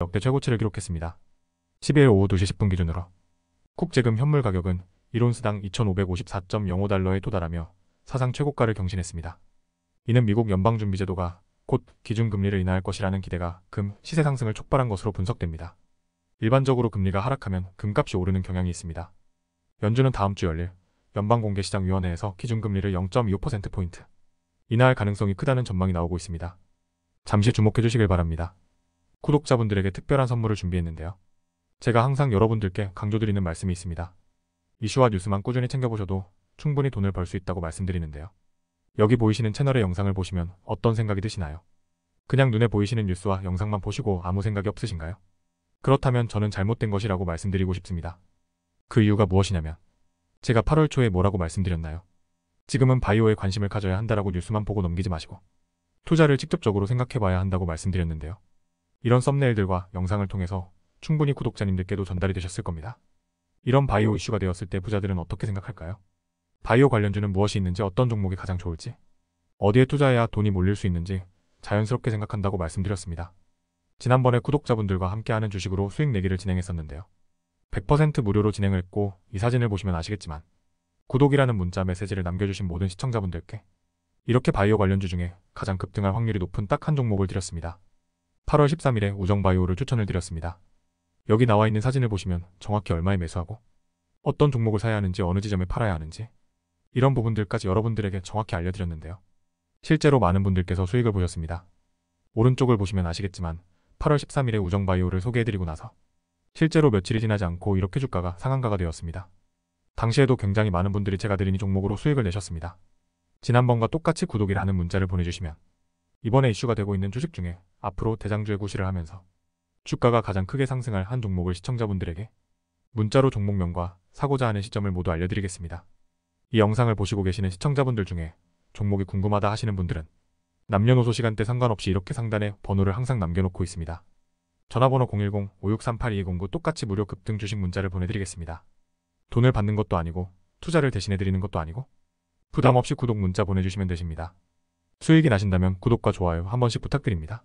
역대 최고치를 기록했습니다. 12일 오후 2시 10분 기준으로 쿡 재금 현물 가격은 1온스당 2,554.05달러에 도달하며 사상 최고가를 경신했습니다. 이는 미국 연방준비제도가 곧 기준금리를 인하할 것이라는 기대가 금 시세 상승을 촉발한 것으로 분석됩니다. 일반적으로 금리가 하락하면 금값이 오르는 경향이 있습니다. 연준은 다음 주 열릴 연방공개시장위원회에서 기준금리를 0.25%포인트 인하할 가능성이 크다는 전망이 나오고 있습니다. 잠시 주목해 주시길 바랍니다. 구독자분들에게 특별한 선물을 준비했는데요. 제가 항상 여러분들께 강조드리는 말씀이 있습니다. 이슈와 뉴스만 꾸준히 챙겨보셔도 충분히 돈을 벌 수 있다고 말씀드리는데요. 여기 보이시는 채널의 영상을 보시면 어떤 생각이 드시나요? 그냥 눈에 보이시는 뉴스와 영상만 보시고 아무 생각이 없으신가요? 그렇다면 저는 잘못된 것이라고 말씀드리고 싶습니다. 그 이유가 무엇이냐면 제가 8월 초에 뭐라고 말씀드렸나요? 지금은 바이오에 관심을 가져야 한다라고 뉴스만 보고 넘기지 마시고 투자를 직접적으로 생각해봐야 한다고 말씀드렸는데요. 이런 썸네일들과 영상을 통해서 충분히 구독자님들께도 전달이 되셨을 겁니다. 이런 바이오 이슈가 되었을 때 부자들은 어떻게 생각할까요? 바이오 관련주는 무엇이 있는지 어떤 종목이 가장 좋을지 어디에 투자해야 돈이 몰릴 수 있는지 자연스럽게 생각한다고 말씀드렸습니다. 지난번에 구독자분들과 함께하는 주식으로 수익 내기를 진행했었는데요. 100% 무료로 진행을 했고 이 사진을 보시면 아시겠지만 구독이라는 문자 메시지를 남겨주신 모든 시청자분들께 이렇게 바이오 관련주 중에 가장 급등할 확률이 높은 딱 한 종목을 드렸습니다. 8월 13일에 우정바이오를 추천을 드렸습니다. 여기 나와 있는 사진을 보시면 정확히 얼마에 매수하고 어떤 종목을 사야 하는지 어느 지점에 팔아야 하는지 이런 부분들까지 여러분들에게 정확히 알려드렸는데요. 실제로 많은 분들께서 수익을 보셨습니다. 오른쪽을 보시면 아시겠지만 8월 13일에 우정바이오를 소개해드리고 나서 실제로 며칠이 지나지 않고 이렇게 주가가 상한가가 되었습니다. 당시에도 굉장히 많은 분들이 제가 드린 이 종목으로 수익을 내셨습니다. 지난번과 똑같이 구독이라는 문자를 보내주시면 이번에 이슈가 되고 있는 주식 중에 앞으로 대장주의 구시를 하면서 주가가 가장 크게 상승할 한 종목을 시청자분들에게 문자로 종목명과 사고자 하는 시점을 모두 알려드리겠습니다. 이 영상을 보시고 계시는 시청자분들 중에 종목이 궁금하다 하시는 분들은 남녀노소 시간대 상관없이 이렇게 상단에 번호를 항상 남겨놓고 있습니다. 전화번호 010-5638-2209 똑같이 무료 급등 주식 문자를 보내드리겠습니다. 돈을 받는 것도 아니고 투자를 대신해드리는 것도 아니고 부담 없이 구독 문자 보내주시면 되십니다. 수익이 나신다면 구독과 좋아요 한 번씩 부탁드립니다.